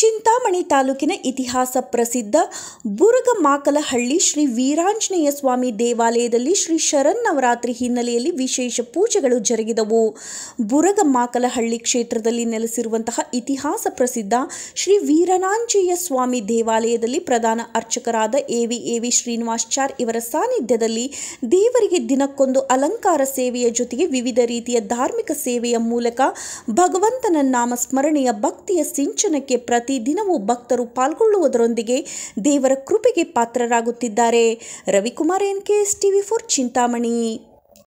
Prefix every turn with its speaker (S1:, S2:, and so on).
S1: ಚಿಂತಾಮಣಿ ತಾಲೂಕಿನ ಇತಿಹಾಸ ಪ್ರಸಿದ್ಧ ಬುರುಗಮಾಕಲಹಳ್ಳಿ ಶ್ರೀ ವೀರಾಂಜನೇಯ ಸ್ವಾಮಿ ದೇವಾಲಯದಲ್ಲಿ ಶ್ರೀ ಶರನ್ನವರಾತ್ರಿ ಹಿನ್ನೆಲೆಯಲ್ಲಿ ವಿಶೇಷ ಪೂಜೆಗಳು ಜರುಗಿದವು ಬುರುಗಮಾಕಲಹಳ್ಳಿ ಕ್ಷೇತ್ರದಲ್ಲಿ ನೆಲೆಸಿರುವಂತಹ ಇತಿಹಾಸ ಪ್ರಸಿದ್ಧ ಶ್ರೀ ವೀರನಾಂಜೇಯ ಸ್ವಾಮಿ ದೇವಾಲಯದಲ್ಲಿ ಪ್ರಧಾನ ಅರ್ಚಕರಾದ A V A V Srinivasachar ಇವರ ಸಾನ್ನಿಧ್ಯದಲ್ಲಿ ದೇವರಿಗೆ ದಿನಕ್ಕೊಂದು ಅಲಂಕಾರ ಸೇವೆಯ ಜೊತೆಗೆ ವಿವಿಧ ರೀತಿಯ ಧಾರ್ಮಿಕ ಸೇವೆಯ ಮೂಲಕ ಭಗವಂತನ ನಾಮಸ್ಮರಣೆಯ ಭಕ್ತಿಯ ಸಿಂಚನಕ್ಕೆ ಪ್ರತಿ ಪ್ರತಿದಿನವೂ ಭಕ್ತರು ಪಾಲ್ಗೊಳ್ಳುವುದರೊಂದಿಗೆ ದೇವರ ಕೃಪೆಗೆ ಪಾತ್ರರಾಗುತ್ತಿದ್ದಾರೆ Ravikumar N K S TV four Chintamani